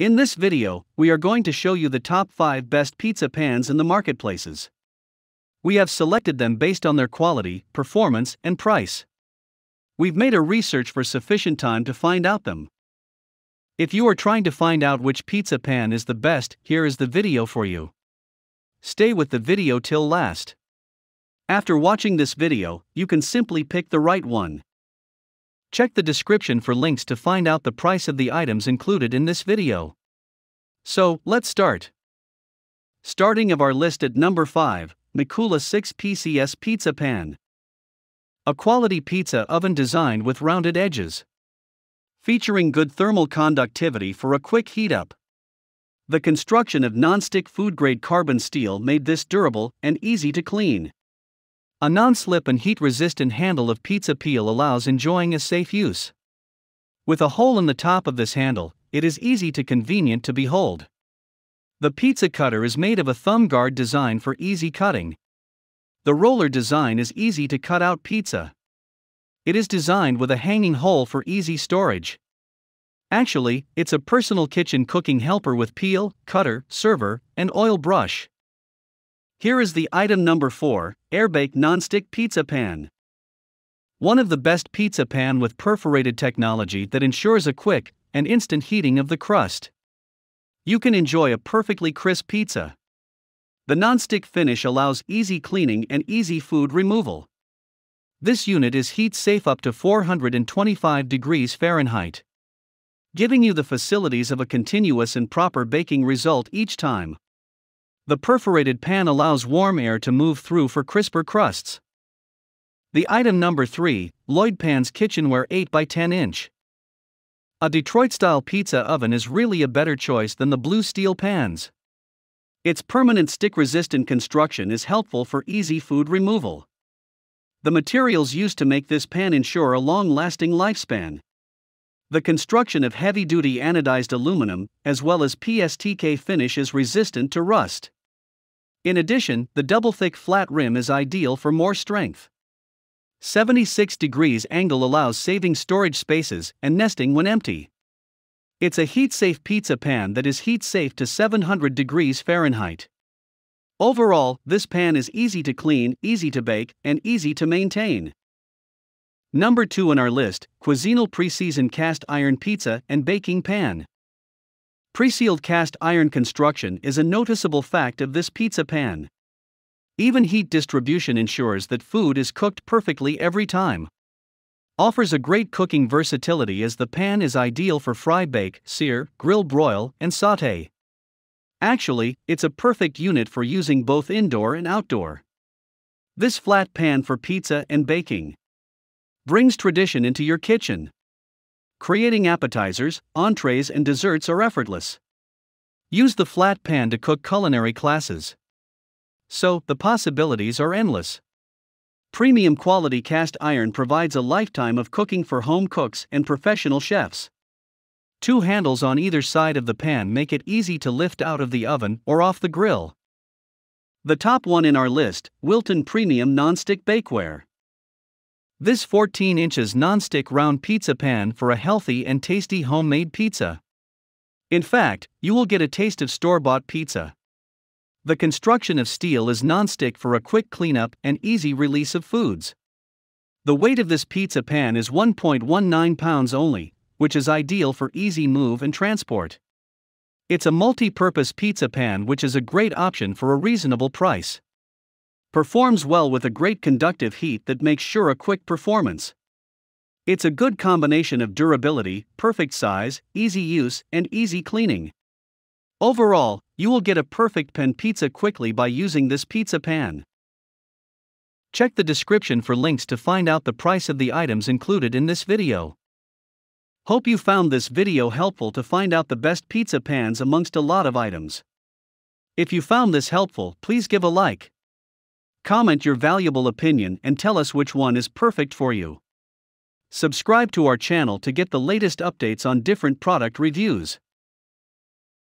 In this video, we are going to show you the top 5 best pizza pans in the marketplaces. We have selected them based on their quality, performance, and price. We've made a research for sufficient time to find out them. If you are trying to find out which pizza pan is the best, here is the video for you. Stay with the video till last. After watching this video, you can simply pick the right one. Check the description for links to find out the price of the items included in this video. So, let's start. Starting of our list at number 5, Mikula 6 PCS Pizza Pan. A quality pizza oven designed with rounded edges. Featuring good thermal conductivity for a quick heat up. The construction of non-stick food-grade carbon steel made this durable and easy to clean. A non-slip and heat-resistant handle of pizza peel allows enjoying a safe use. With a hole in the top of this handle, it is easy to convenient to behold. The pizza cutter is made of a thumb guard design for easy cutting. The roller design is easy to cut out pizza. It is designed with a hanging hole for easy storage. Actually, it's a personal kitchen cooking helper with peel, cutter, server, and oil brush. Here is the item number 4, Airbake Nonstick Pizza Pan. One of the best pizza pan with perforated technology that ensures a quick and instant heating of the crust. You can enjoy a perfectly crisp pizza. The nonstick finish allows easy cleaning and easy food removal. This unit is heat safe up to 425 degrees Fahrenheit, giving you the facilities of a continuous and proper baking result each time. The perforated pan allows warm air to move through for crisper crusts. The item number 3, Lloyd Pan's Kitchenware 8x10 inch. A Detroit style pizza oven is really a better choice than the blue steel pans. Its permanent stick resistant construction is helpful for easy food removal. The materials used to make this pan ensure a long lasting lifespan. The construction of heavy duty anodized aluminum, as well as PSTK finish, is resistant to rust. In addition, the double-thick flat rim is ideal for more strength. 76 degrees angle allows saving storage spaces and nesting when empty. It's a heat-safe pizza pan that is heat-safe to 700 degrees Fahrenheit. Overall, this pan is easy to clean, easy to bake, and easy to maintain. Number 2 on our list, Cuisinal pre Cast Iron Pizza and Baking Pan. Pre-sealed cast iron construction is a noticeable fact of this pizza pan. Even heat distribution ensures that food is cooked perfectly every time. Offers a great cooking versatility as the pan is ideal for fry bake, sear, grill broil, and saute. Actually, it's a perfect unit for using both indoor and outdoor. This flat pan for pizza and baking brings tradition into your kitchen creating appetizers, entrees, and desserts are effortless. Use the flat pan to cook culinary classes. So, the possibilities are endless. Premium quality cast iron provides a lifetime of cooking for home cooks and professional chefs. Two handles on either side of the pan make it easy to lift out of the oven or off the grill. The top one in our list, Wilton Premium Nonstick Bakeware. This 14 inches non-stick round pizza pan for a healthy and tasty homemade pizza. In fact, you will get a taste of store-bought pizza. The construction of steel is non-stick for a quick cleanup and easy release of foods. The weight of this pizza pan is 1.19 pounds only, which is ideal for easy move and transport. It's a multi-purpose pizza pan which is a great option for a reasonable price. Performs well with a great conductive heat that makes sure a quick performance. It's a good combination of durability, perfect size, easy use, and easy cleaning. Overall, you will get a perfect pan pizza quickly by using this pizza pan. Check the description for links to find out the price of the items included in this video. Hope you found this video helpful to find out the best pizza pans amongst a lot of items. If you found this helpful, please give a like. Comment your valuable opinion and tell us which one is perfect for you. Subscribe to our channel to get the latest updates on different product reviews.